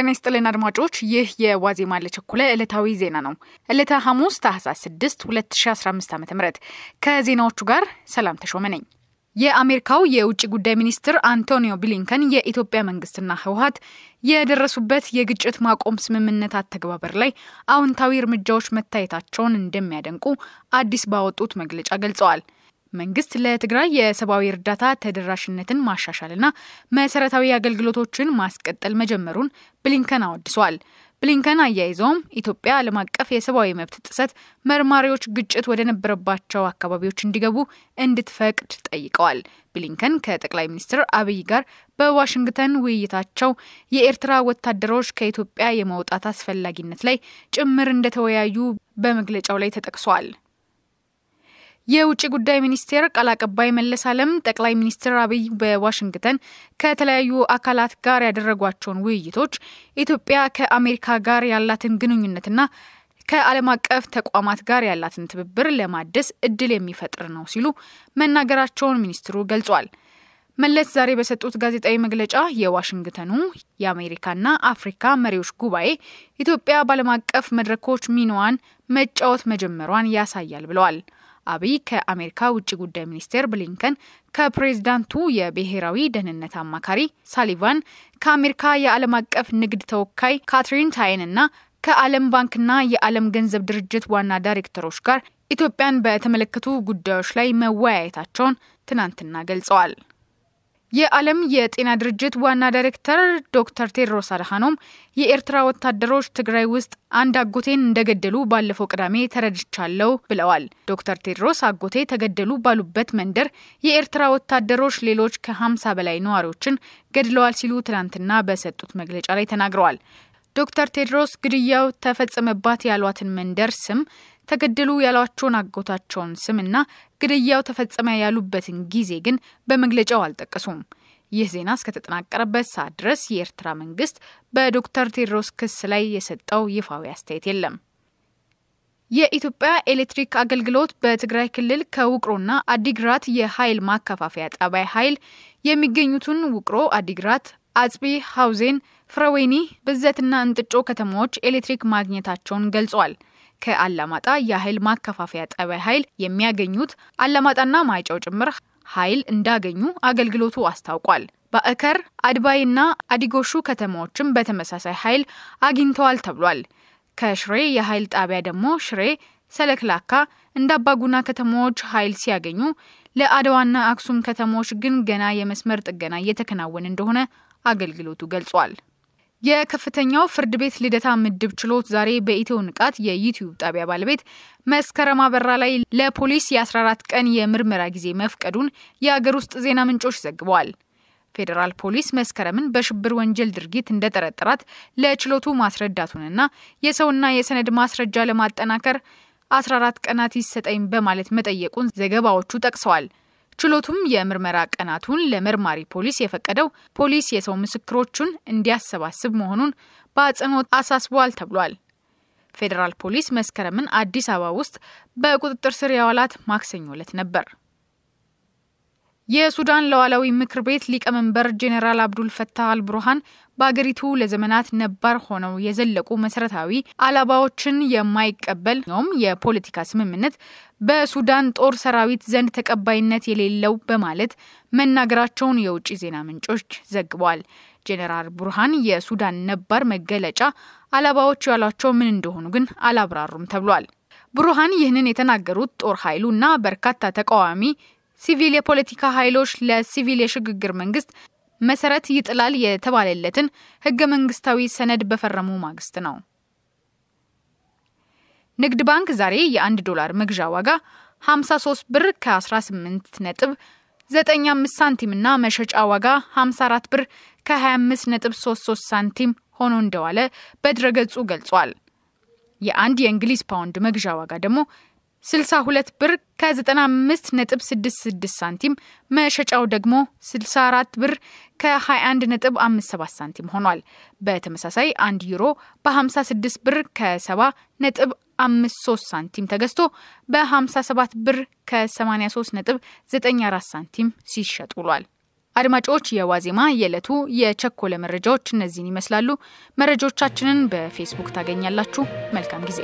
ጤና ይስጥልን አድማጮች፣ ይህ የዋዜማ ለቸኮለ ዕለታዊ ዜና ነው። ዕለተ ሐሙስ ታህሳስ 6 2015 ዓ ም ከዜናዎቹ ጋር ሰላም ተሾመ ነኝ። የአሜሪካው የውጭ ጉዳይ ሚኒስትር አንቶኒዮ ብሊንከን የኢትዮጵያ መንግስትና ህወሀት የደረሱበት የግጭት ማቆም ስምምነት አተግባበር ላይ አዎንታዊ እርምጃዎች መታየታቸውን እንደሚያደንቁ አዲስ ባወጡት መግለጫ ገልጸዋል። መንግስት ለትግራይ የሰብአዊ እርዳታ ተደራሽነትን ማሻሻልና መሰረታዊ አገልግሎቶችን ማስቀጠል መጀመሩን ብሊንከን አወድሰዋል። ብሊንከን አያይዘውም ኢትዮጵያ ዓለም አቀፍ የሰብአዊ መብት ጥሰት መርማሪዎች ግጭት ወደ ነበረባቸው አካባቢዎች እንዲገቡ እንድትፈቅድ ጠይቀዋል። ብሊንከን ከጠቅላይ ሚኒስትር አብይ ጋር በዋሽንግተን ውይይታቸው የኤርትራ ወታደሮች ከኢትዮጵያ የመውጣት አስፈላጊነት ላይ ጭምር እንደተወያዩ በመግለጫው ላይ ተጠቅሷል። የውጭ ጉዳይ ሚኒስቴር ቃል አቀባይ መለስ አለም ጠቅላይ ሚኒስትር አብይ በዋሽንግተን ከተለያዩ አካላት ጋር ያደረጓቸውን ውይይቶች ኢትዮጵያ ከአሜሪካ ጋር ያላትን ግንኙነትና ከዓለም አቀፍ ተቋማት ጋር ያላትን ትብብር ለማደስ እድል የሚፈጥር ነው ሲሉ መናገራቸውን ሚኒስትሩ ገልጿል። መለስ ዛሬ በሰጡት ጋዜጣዊ መግለጫ የዋሽንግተኑ የአሜሪካና አፍሪካ መሪዎች ጉባኤ ኢትዮጵያ በዓለም አቀፍ መድረኮች ሚናዋን መጫወት መጀመሯን ያሳያል ብለዋል። አብይ ከአሜሪካ ውጭ ጉዳይ ሚኒስቴር ብሊንከን ከፕሬዝዳንቱ የብሔራዊ ደህንነት አማካሪ ሳሊቫን ከአሜሪካ የዓለም አቀፍ ንግድ ተወካይ ካትሪን ታይን እና ከዓለም ባንክና የዓለም ገንዘብ ድርጅት ዋና ዳይሬክተሮች ጋር ኢትዮጵያን በተመለከቱ ጉዳዮች ላይ መወያየታቸውን ትናንትና ገልጸዋል። የዓለም የጤና ድርጅት ዋና ዳይሬክተር ዶክተር ቴድሮስ አድሃኖም የኤርትራ ወታደሮች ትግራይ ውስጥ አንድ አጎቴን እንደገደሉ ባለፈው ቅዳሜ ተረድቻለሁ ብለዋል። ዶክተር ቴድሮስ አጎቴ ተገደሉ ባሉበት መንደር የኤርትራ ወታደሮች ሌሎች ከ በላይ ነዋሪዎችን ገድለዋል ሲሉ ትናንትና በሰጡት መግለጫ ላይ ተናግረዋል። ዶክተር ቴድሮስ ግድያው ተፈጸመባት ያሏትን መንደር ስም ተገደሉ ያሏቸውን አጎታቸውን ስምና ግድያው ተፈጸመ ያሉበትን ጊዜ ግን በመግለጫው አልጠቀሱም። ይህ ዜና እስከተጠናቀረበት ሰዓት ድረስ የኤርትራ መንግስት በዶክተር ቴድሮስ ክስ ላይ የሰጠው ይፋዊ አስተያየት የለም። የኢትዮጵያ ኤሌክትሪክ አገልግሎት በትግራይ ክልል ከውቅሮና አዲግራት የኃይል ማከፋፈያ ጣቢያ ኃይል የሚገኙትን ውቅሮ፣ አዲግራት፣ አጽቢ፣ ሀውዜን፣ ፍረዌኒ፣ ብዘትና እንጥጮ ከተሞች ኤሌክትሪክ ማግኘታቸውን ገልጿል። ከአላማጣ የኃይል ማከፋፈያ ጠባይ ኃይል የሚያገኙት አላማጣና ማይጫው ጭምር ኃይል እንዳገኙ አገልግሎቱ አስታውቋል። በእከር አድባይና አዲጎሹ ከተማዎችም በተመሳሳይ ኃይል አግኝተዋል ተብሏል። ከሽሬ የኃይል ጣቢያ ደግሞ ሽሬ፣ ሰለክላካ እንደ አባጉና ከተማዎች ኃይል ሲያገኙ ለአድዋና አክሱም ከተሞች ግን ገና የመስመር ጥገና እየተከናወነ እንደሆነ አገልግሎቱ ገልጿል። የከፍተኛው ፍርድ ቤት ልደታ ምድብ ችሎት ዛሬ በኢትዮ ንቃት የዩትዩብ ጣቢያ ባለቤት መስከረም አበራ ላይ ለፖሊስ የ14 ቀን የምርመራ ጊዜ መፍቀዱን የአገር ውስጥ ዜና ምንጮች ዘግበዋል። ፌዴራል ፖሊስ መስከረምን በሽብር ወንጀል ድርጊት እንደጠረጠራት ለችሎቱ ማስረዳቱንና የሰውና የሰነድ ማስረጃ ለማጠናከር 14 ቀናት ይሰጠኝ በማለት መጠየቁን ዘገባዎቹ ጠቅሰዋል። ችሎቱም የምርመራ ቀናቱን ለመርማሪ ፖሊስ የፈቀደው ፖሊስ የሰው ምስክሮቹን እንዲያሰባስብ መሆኑን በአጽንኦት አሳስቧል ተብሏል። ፌዴራል ፖሊስ መስከረምን አዲስ አበባ ውስጥ በቁጥጥር ስር ያዋላት ማክሰኞ ዕለት ነበር። የሱዳን ሉዓላዊ ምክር ቤት ሊቀመንበር ጄኔራል አብዱል ፈታህ አልቡርሃን በአገሪቱ ለዘመናት ነባር ሆነው የዘለቁ መሰረታዊ አላባዎችን የማይቀበል ነውም የፖለቲካ ስምምነት በሱዳን ጦር ሰራዊት ዘንድ ተቀባይነት የሌለው በማለት መናገራቸውን የውጭ ዜና ምንጮች ዘግበዋል። ጄኔራል ቡርሃን የሱዳን ነባር መገለጫ አላባዎች ያሏቸው ምን እንደሆኑ ግን አላብራሩም ተብሏል። ቡርሃን ይህንን የተናገሩት ጦር ኃይሉ እና በርካታ ተቃዋሚ ሲቪል የፖለቲካ ኃይሎች ለሲቪል የሽግግር መንግስት መሰረት ይጥላል የተባለለትን ህገ መንግስታዊ ሰነድ በፈረሙ ማግስት ነው። ንግድ ባንክ ዛሬ የአንድ ዶላር መግዣ ዋጋ 53 ብር ከ18 ነጥብ 95 ሳንቲም እና መሸጫ ዋጋ 54 ብር ከ25 ነጥብ 33 ሳንቲም ሆኖ እንደዋለ በድረገጹ ገልጿል። የአንድ የእንግሊዝ ፓውንድ መግዣ ዋጋ ደግሞ 62 ብር ከ 9566 ሳንቲም መሸጫው ደግሞ 64 ብር ከ 2157 ሳንቲም ሆኗል። በተመሳሳይ 1 ዩሮ በ56 ብር ከ 7 53 ሳንቲም ተገዝቶ በ57 ብር ከ 8394 ሳንቲም ሲሸጥ ውሏል። አድማጮች፣ የዋዜማ የዕለቱ የቸኮለ መረጃዎች እነዚህን ይመስላሉ። መረጃዎቻችንን በፌስቡክ ታገኛላችሁ። መልካም ጊዜ